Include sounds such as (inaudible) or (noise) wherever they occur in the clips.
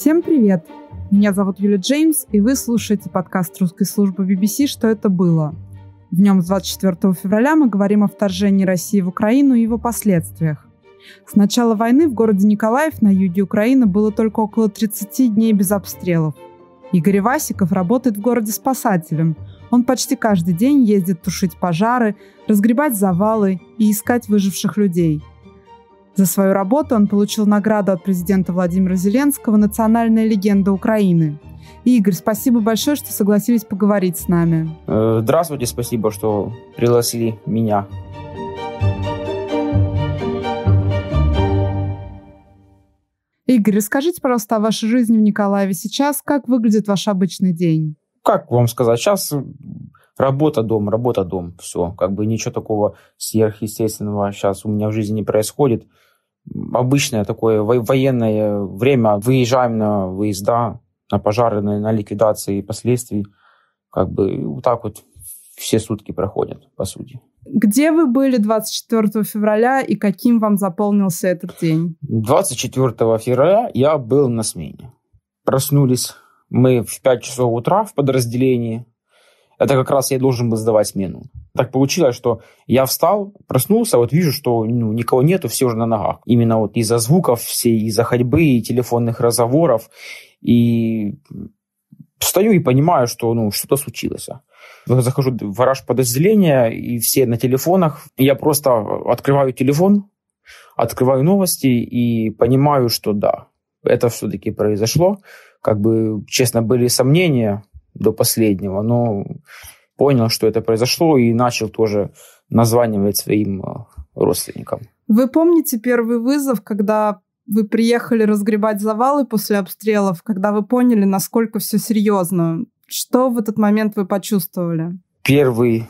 Всем привет! Меня зовут Юлия Джеймс, и вы слушаете подкаст русской службы BBC «Что это было?». В нем с 24 февраля мы говорим о вторжении России в Украину и его последствиях. С начала войны в городе Николаев на юге Украины было только около 30 дней без обстрелов. Игорь Васиков работает в городе спасателем. Он почти каждый день ездит тушить пожары, разгребать завалы и искать выживших людей – за свою работу он получил награду от президента Владимира Зеленского «Национальная легенда Украины». Игорь, спасибо большое, что согласились поговорить с нами. Э, здравствуйте, спасибо, что пригласили меня. Игорь, расскажите, пожалуйста, о вашей жизни в Николаеве сейчас. Как выглядит ваш обычный день? Как вам сказать, сейчас Работа, дом, работа, дом. Все. Как бы ничего такого сверхъестественного сейчас у меня в жизни не происходит. Обычное такое военное время. Выезжаем на выезда, на пожары, на, на ликвидации последствий. Как бы вот так вот все сутки проходят, по сути. Где вы были 24 февраля и каким вам заполнился этот день? 24 февраля я был на смене. Проснулись мы в 5 часов утра в подразделении это как раз я должен был сдавать смену. Так получилось, что я встал, проснулся, вот вижу, что ну, никого нету, все уже на ногах. Именно вот из-за звуков все из-за ходьбы и телефонных разговоров. И встаю и понимаю, что ну, что-то случилось. Захожу в гараж подразделения, и все на телефонах. Я просто открываю телефон, открываю новости и понимаю, что да, это все-таки произошло. Как бы, честно, были сомнения, до последнего, но понял, что это произошло и начал тоже названивать своим э, родственникам. Вы помните первый вызов, когда вы приехали разгребать завалы после обстрелов, когда вы поняли, насколько все серьезно? Что в этот момент вы почувствовали? Первый,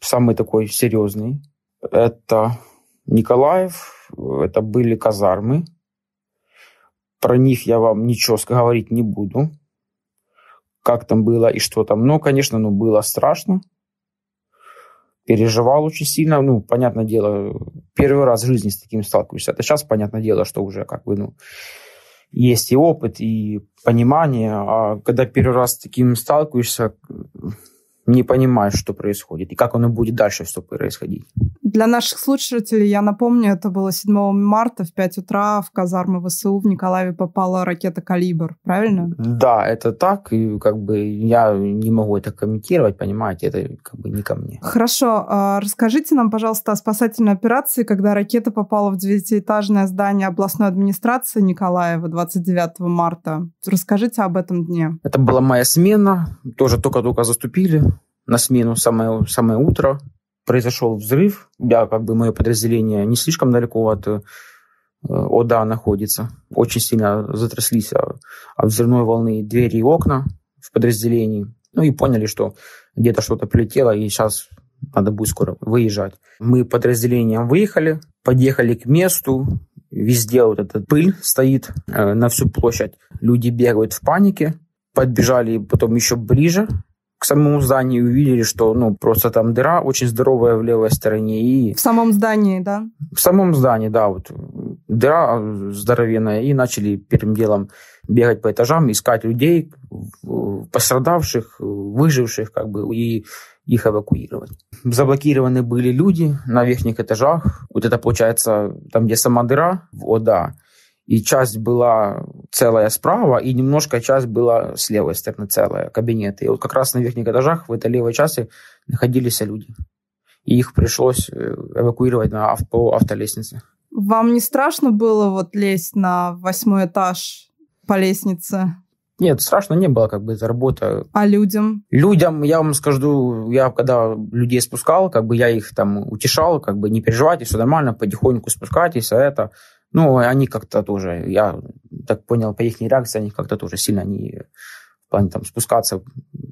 самый такой серьезный, это Николаев, это были казармы. Про них я вам ничего говорить не буду как там было и что там. Но, конечно, ну, было страшно. Переживал очень сильно. Ну, понятное дело, первый раз в жизни с таким сталкиваешься. Это сейчас, понятное дело, что уже как бы, ну, есть и опыт, и понимание. А когда первый раз с таким сталкиваешься, не понимаешь, что происходит, и как оно будет дальше все происходить. Для наших слушателей, я напомню, это было 7 марта в 5 утра в казармы ВСУ в Николаеве попала ракета «Калибр», правильно? Да, это так, и как бы я не могу это комментировать, понимаете, это как бы не ко мне. Хорошо, а, расскажите нам, пожалуйста, о спасательной операции, когда ракета попала в девятиэтажное здание областной администрации Николаева 29 марта. Расскажите об этом дне. Это была моя смена, тоже только-только заступили на смену, самое, самое утро произошел взрыв. Я, как бы, мое подразделение не слишком далеко от э, ОДА находится. Очень сильно затряслись от взрывной волны двери и окна в подразделении. Ну и поняли, что где-то что-то прилетело, и сейчас надо будет скоро выезжать. Мы подразделением выехали, подъехали к месту, везде вот этот пыль стоит э, на всю площадь. Люди бегают в панике, подбежали потом еще ближе, к самому зданию увидели, что ну просто там дыра очень здоровая в левой стороне. И... В самом здании, да? В самом здании, да, вот дыра э, здоровенная. И начали первым делом бегать по этажам, искать людей, пострадавших, выживших, как бы, и их эвакуировать. Заблокированы были люди на верхних этажах. Вот это, получается, там, где сама дыра, да и часть была целая справа, и немножко часть была с левой стороны целая, кабинеты. И вот как раз на верхних этажах в этой левой части находились люди. И их пришлось э, эвакуировать на, ав- по автолестнице. Вам не страшно было вот лезть на восьмой этаж по лестнице? Нет, страшно не было, как бы это работа. А людям? Людям, я вам скажу, я когда людей спускал, как бы я их там утешал, как бы не переживайте, все нормально, потихоньку спускайтесь, а это ну, они как-то тоже, я так понял, по их реакции, они как-то тоже сильно не в плане там спускаться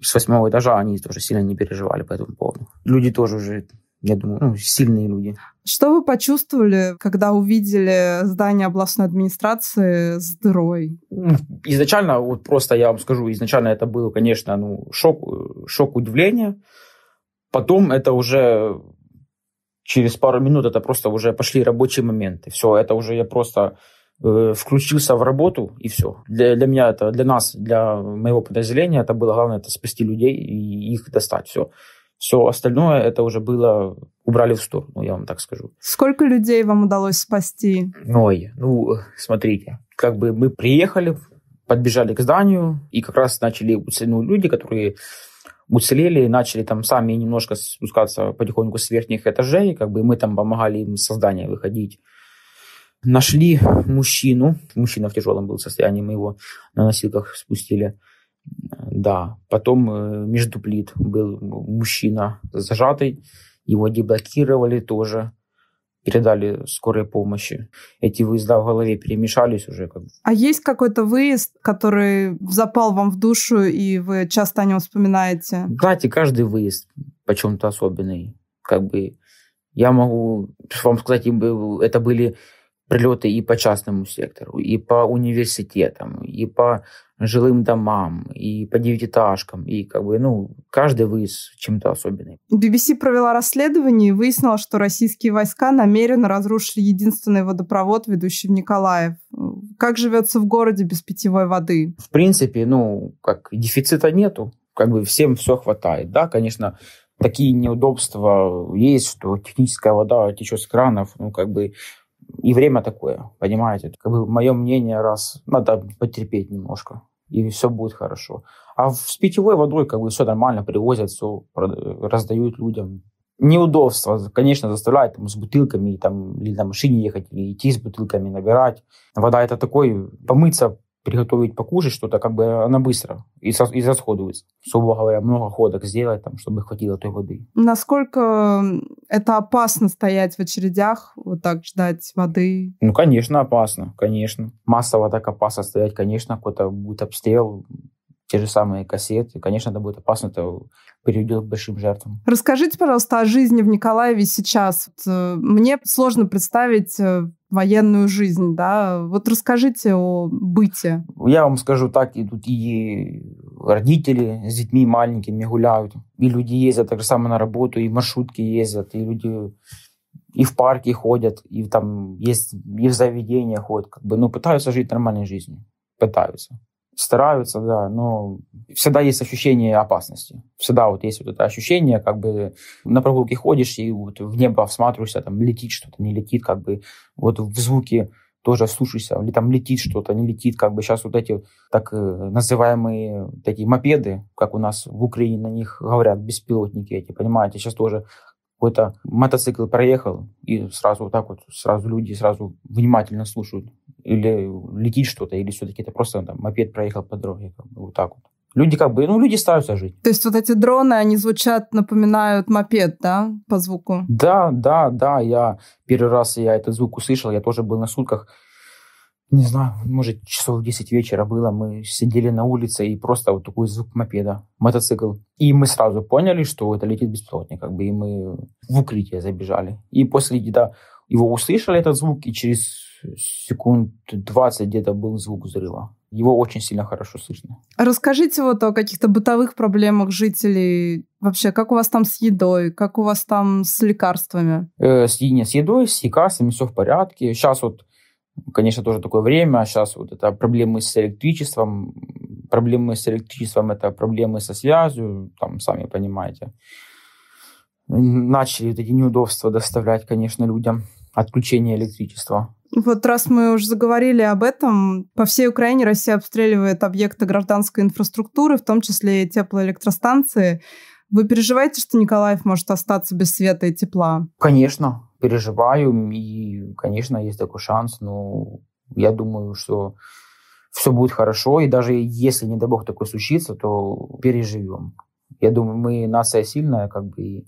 с восьмого этажа, они тоже сильно не переживали по этому поводу. Люди тоже уже я думаю, ну, сильные люди. Что вы почувствовали, когда увидели здание областной администрации с дырой? Ну, изначально, вот просто я вам скажу, изначально это было, конечно, ну, шок, шок удивления. Потом это уже через пару минут это просто уже пошли рабочие моменты. Все, это уже я просто э, включился в работу, и все. Для, для меня это, для нас, для моего подразделения это было главное, это спасти людей и их достать, все. Все остальное это уже было, убрали в сторону, я вам так скажу. Сколько людей вам удалось спасти? Ой, ну, смотрите, как бы мы приехали, подбежали к зданию, и как раз начали ну, люди, которые уцелели, начали там сами немножко спускаться потихоньку с верхних этажей, как бы мы там помогали им с выходить. Нашли мужчину, мужчина в тяжелом был состоянии, мы его на носилках спустили. Да, потом э, между плит был мужчина зажатый, его деблокировали тоже передали скорой помощи. Эти выезда в голове перемешались уже. Как... бы. А есть какой-то выезд, который запал вам в душу, и вы часто о нем вспоминаете? Знаете, каждый выезд почему-то особенный. Как бы я могу вам сказать, это были прилеты и по частному сектору, и по университетам, и по жилым домам, и по девятиэтажкам, и как бы, ну, каждый выезд чем-то особенный. BBC провела расследование и выяснила, что российские войска намеренно разрушили единственный водопровод, ведущий в Николаев. Как живется в городе без питьевой воды? В принципе, ну, как дефицита нету, как бы всем все хватает, да, конечно, такие неудобства есть, что техническая вода течет с кранов, ну, как бы и время такое, понимаете? Как бы мое мнение, раз надо потерпеть немножко, и все будет хорошо. А с питьевой водой как бы все нормально, привозят, все раздают людям. Неудобство, конечно, заставляет там, с бутылками там, или на машине ехать, или идти с бутылками набирать. Вода это такой, помыться приготовить покушать что-то, как бы она быстро и, со, и расходуется. Сугубо говоря, много ходок сделать, там, чтобы хватило той воды. Насколько это опасно стоять в очередях, вот так ждать воды? Ну, конечно, опасно, конечно. Массово так опасно стоять, конечно, какой-то будет обстрел, те же самые кассеты. Конечно, это будет опасно, это приведет к большим жертвам. Расскажите, пожалуйста, о жизни в Николаеве сейчас. Э, мне сложно представить э, военную жизнь, да? Вот расскажите о быте. Я вам скажу так, и тут и родители с детьми маленькими гуляют, и люди ездят так же самое на работу, и маршрутки ездят, и люди и в парке ходят, и там есть, и в заведения ходят, как бы, ну, пытаются жить нормальной жизнью, пытаются стараются, да, но всегда есть ощущение опасности. Всегда вот есть вот это ощущение, как бы на прогулке ходишь и вот в небо всматриваешься, там летит что-то, не летит, как бы вот в звуке тоже слушаешься, или там летит что-то, не летит, как бы сейчас вот эти так э, называемые такие мопеды, как у нас в Украине на них говорят, беспилотники эти, понимаете, сейчас тоже какой-то мотоцикл проехал, и сразу вот так вот, сразу люди сразу внимательно слушают. Или летит что-то, или все-таки это просто там мопед проехал по дороге, как вот так вот. Люди как бы, ну, люди стараются жить. То есть вот эти дроны, они звучат, напоминают мопед, да, по звуку? Да, да, да, я первый раз я этот звук услышал, я тоже был на сутках, не знаю, может, часов 10 вечера было, мы сидели на улице, и просто вот такой звук мопеда, мотоцикл. И мы сразу поняли, что это летит беспилотник, как бы, и мы в укрытие забежали. И после где-то его услышали, этот звук, и через секунд 20 где-то был звук взрыва. Его очень сильно хорошо слышно. Расскажите вот о каких-то бытовых проблемах жителей. Вообще, как у вас там с едой? Как у вас там с лекарствами? Э, с, не, с едой, с лекарствами все в порядке. Сейчас вот Конечно, тоже такое время. А Сейчас вот это проблемы с электричеством. Проблемы с электричеством – это проблемы со связью, там, сами понимаете. Начали вот эти неудобства доставлять, конечно, людям. Отключение электричества. Вот раз мы уже заговорили об этом, по всей Украине Россия обстреливает объекты гражданской инфраструктуры, в том числе и теплоэлектростанции. Вы переживаете, что Николаев может остаться без света и тепла? Конечно переживаю, и, конечно, есть такой шанс, но я думаю, что все будет хорошо, и даже если, не дай бог, такое случится, то переживем. Я думаю, мы нация сильная, как бы, и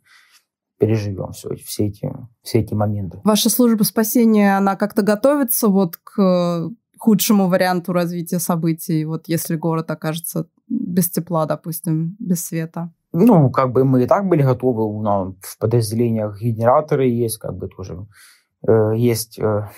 переживем все, все, эти, все эти моменты. Ваша служба спасения, она как-то готовится вот к худшему варианту развития событий, вот если город окажется без тепла, допустим, без света? Ну, как бы мы и так были готовы, у нас в подразделениях генераторы есть, как бы тоже э, есть, э,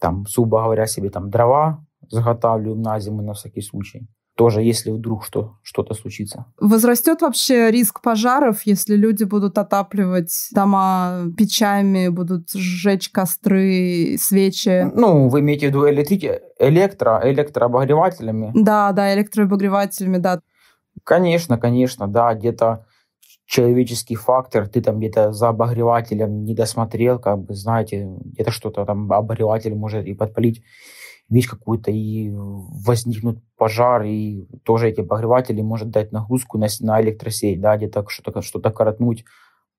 там, суба говоря себе, там, дрова заготавливаем на зиму на всякий случай. Тоже, если вдруг что, что-то случится. Возрастет вообще риск пожаров, если люди будут отапливать дома печами, будут сжечь костры, свечи? Ну, вы имеете в виду электрики, электро, электрообогревателями? Да, да, электрообогревателями, да. Конечно, конечно, да, где-то человеческий фактор, ты там где-то за обогревателем не досмотрел, как бы, знаете, где-то что-то там обогреватель может и подпалить вещь какую-то, и возникнут пожар, и тоже эти обогреватели может дать нагрузку на, на электросеть, да, где-то что-то что коротнуть,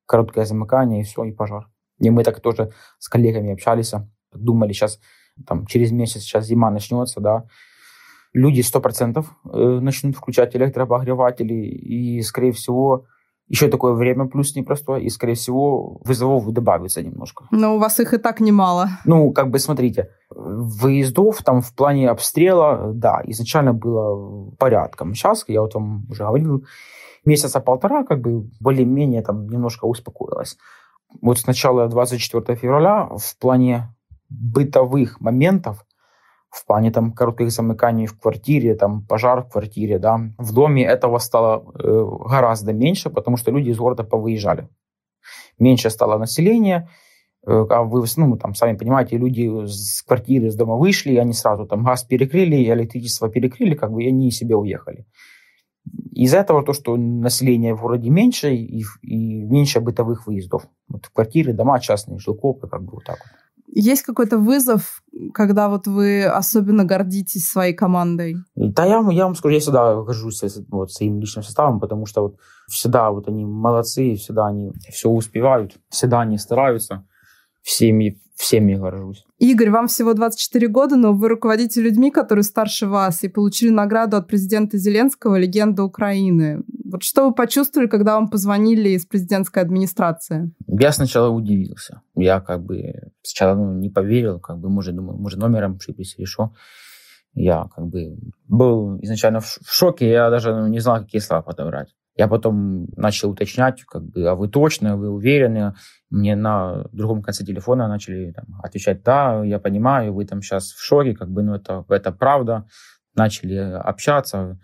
короткое замыкание, и все, и пожар. И мы так тоже с коллегами общались, а думали, сейчас там через месяц, сейчас зима начнется, да, люди 100% э, начнут включать электропогреватели, и, скорее всего, еще такое время плюс непростое, и, скорее всего, вызовов добавится немножко. Но у вас их и так немало. Ну, как бы, смотрите, выездов там в плане обстрела, да, изначально было порядком. Сейчас, я вот вам уже говорил, месяца полтора как бы более-менее там немножко успокоилось. Вот с начала 24 февраля в плане бытовых моментов в плане там коротких замыканий в квартире, там пожар в квартире, да. В доме этого стало э, гораздо меньше, потому что люди из города повыезжали. Меньше стало населения, э, а вы, ну, там, сами понимаете, люди с квартиры, с дома вышли, и они сразу там газ перекрыли, и электричество перекрыли, как бы, и они себе уехали. Из-за этого то, что население в городе меньше и, и меньше бытовых выездов. Вот квартиры, дома частные, жилкопы, как бы вот так вот. Есть какой-то вызов, когда вот вы особенно гордитесь своей командой? Да, я, я вам скажу, я всегда горжусь вот, своим личным составом, потому что вот всегда вот они молодцы, всегда они все успевают, всегда они стараются. Всеми, всеми горжусь. Игорь, вам всего 24 года, но вы руководите людьми, которые старше вас и получили награду от президента Зеленского «Легенда Украины». Вот что вы почувствовали, когда вам позвонили из президентской администрации? Я сначала удивился. Я как бы сначала ну, не поверил, как бы, может, думал, может, номером ошиблись или что. Я как бы был изначально в шоке, я даже ну, не знал, какие слова подобрать. Я потом начал уточнять, как бы, а вы точно, вы уверены? Мне на другом конце телефона начали там, отвечать, да, я понимаю, вы там сейчас в шоке, как бы, ну это, это правда. Начали общаться,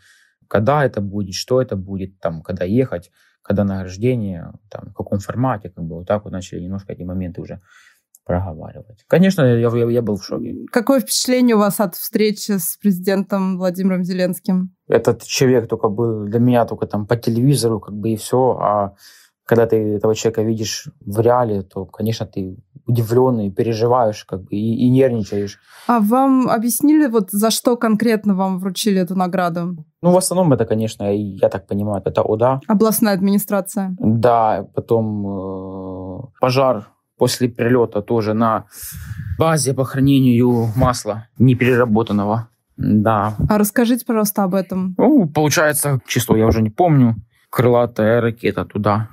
когда это будет, что это будет, там, когда ехать, когда награждение, там, в каком формате, как бы вот так вот начали немножко эти моменты уже проговаривать. Конечно, я, я, я был в шоке. Какое впечатление у вас от встречи с президентом Владимиром Зеленским? Этот человек только был для меня только там по телевизору, как бы и все, а когда ты этого человека видишь в реале, то, конечно, ты удивленный, переживаешь как бы и, и нервничаешь. А вам объяснили, вот за что конкретно вам вручили эту награду? Ну, в основном это, конечно, я так понимаю, это ОДА. Областная администрация. Да, потом э, пожар после прилета тоже на базе по хранению масла непереработанного. Да. А расскажите, пожалуйста, об этом. Ну, получается, число я уже не помню. Крылатая ракета туда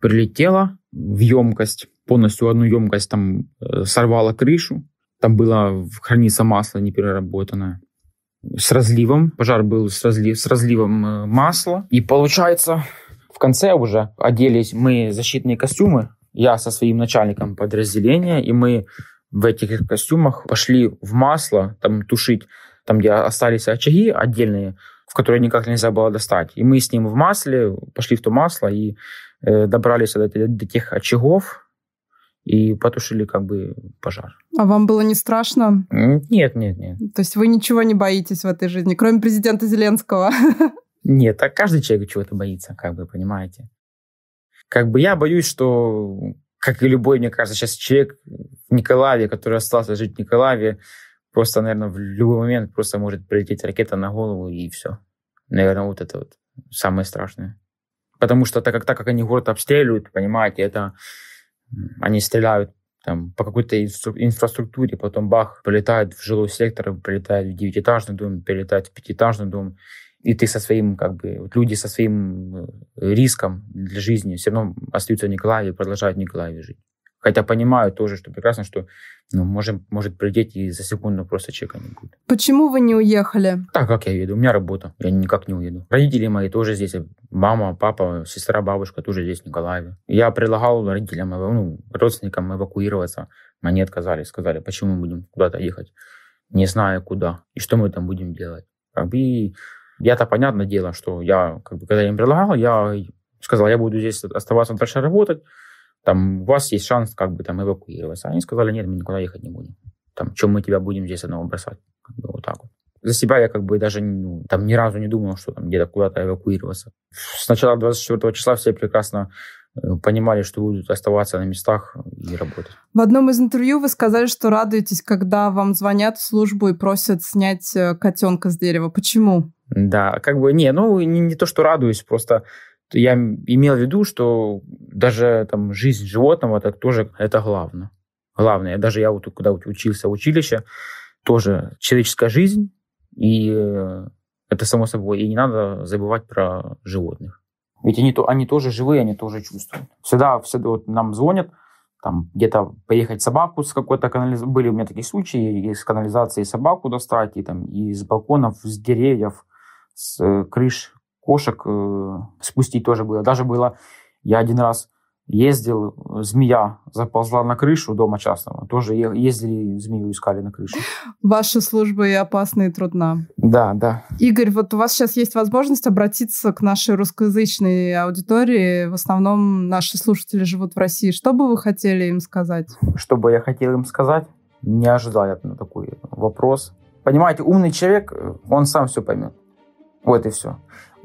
прилетела в емкость полностью одну емкость там э, сорвала крышу. Там было хранится масло непереработанное с разливом. Пожар был с, разлив, с разливом э, масла. И получается, в конце уже оделись мы защитные костюмы. Я со своим начальником подразделения, и мы в этих костюмах пошли в масло, там тушить, там где остались очаги отдельные, в которые никак нельзя было достать. И мы с ним в масле пошли в то масло и э, добрались до, до тех очагов, и потушили как бы пожар. А вам было не страшно? Нет, нет, нет. То есть вы ничего не боитесь в этой жизни, кроме президента Зеленского? (laughs) Нет, так каждый человек чего-то боится, как бы, понимаете. Как бы я боюсь, что, как и любой, мне кажется, сейчас человек в Николаеве, который остался жить в Николаеве, просто, наверное, в любой момент просто может прилететь ракета на голову и все. Наверное, вот это вот самое страшное. Потому что так как, так как они город обстреливают, понимаете, это они стреляют там, по какой-то инфраструктуре, потом бах, полетают в жилой сектор, прилетают в девятиэтажный дом, прилетают в пятиэтажный дом, и ты со своим, как бы, вот люди со своим э, риском для жизни все равно остаются в Николаеве и продолжают в Николаеве жить. Хотя понимаю тоже, что прекрасно, что ну, можем, может прилететь и за секунду просто чека не будет. Почему вы не уехали? Так, как я еду? У меня работа. Я никак не уеду. Родители мои тоже здесь. Э, мама, папа, сестра, бабушка тоже здесь, в Николаеве. Я предлагал родителям, э, ну, родственникам эвакуироваться. Они отказали, сказали, почему мы будем куда-то ехать, не знаю куда, и что мы там будем делать. Как бы я-то понятное дело, что я, как бы, когда я им предлагал, я сказал, я буду здесь оставаться дальше работать, там у вас есть шанс как бы там эвакуироваться. Они сказали, нет, мы никуда ехать не будем. Там, чем мы тебя будем здесь одного бросать? Как бы вот так вот. За себя я как бы даже ну, там ни разу не думал, что там где-то куда-то эвакуироваться. Сначала 24 числа все прекрасно э, понимали, что будут оставаться на местах и работать. В одном из интервью вы сказали, что радуетесь, когда вам звонят в службу и просят снять э, котенка с дерева. Почему? Да, как бы не, ну не, не то, что радуюсь, просто я имел в виду, что даже там жизнь животного это тоже это главное. Главное, даже я вот когда учился в училище, тоже человеческая жизнь, и э, это само собой, и не надо забывать про животных. Ведь они, они тоже живые, они тоже чувствуют. Всегда, всегда вот нам звонят, там где-то поехать собаку с какой-то канализации. Были у меня такие случаи, из канализации собаку достать, и там и из балконов, с деревьев, с э, крыш кошек э, спустить тоже было. Даже было, я один раз ездил, змея заползла на крышу дома частного. Тоже ездили, змею искали на крыше. Ваши службы и опасны, и трудна. Да, да. Игорь, вот у вас сейчас есть возможность обратиться к нашей русскоязычной аудитории. В основном наши слушатели живут в России. Что бы вы хотели им сказать? Что бы я хотел им сказать? Не ожидал я на такой вопрос. Понимаете, умный человек, он сам все поймет. Вот и все.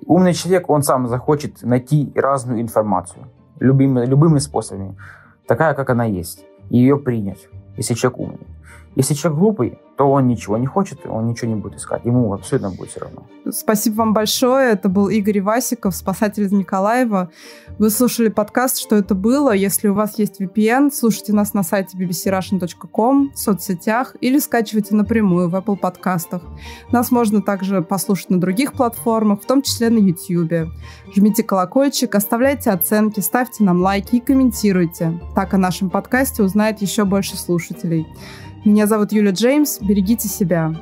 Умный человек, он сам захочет найти разную информацию любыми, любыми способами, такая, как она есть, и ее принять, если человек умный. Если человек глупый, то он ничего не хочет, он ничего не будет искать. Ему абсолютно будет все равно. Спасибо вам большое. Это был Игорь Ивасиков, спасатель из Николаева. Вы слушали подкаст «Что это было?». Если у вас есть VPN, слушайте нас на сайте bbcrussian.com, в соцсетях или скачивайте напрямую в Apple подкастах. Нас можно также послушать на других платформах, в том числе на YouTube. Жмите колокольчик, оставляйте оценки, ставьте нам лайки и комментируйте. Так о нашем подкасте узнает еще больше слушателей. Меня зовут Юля Джеймс. Берегите себя.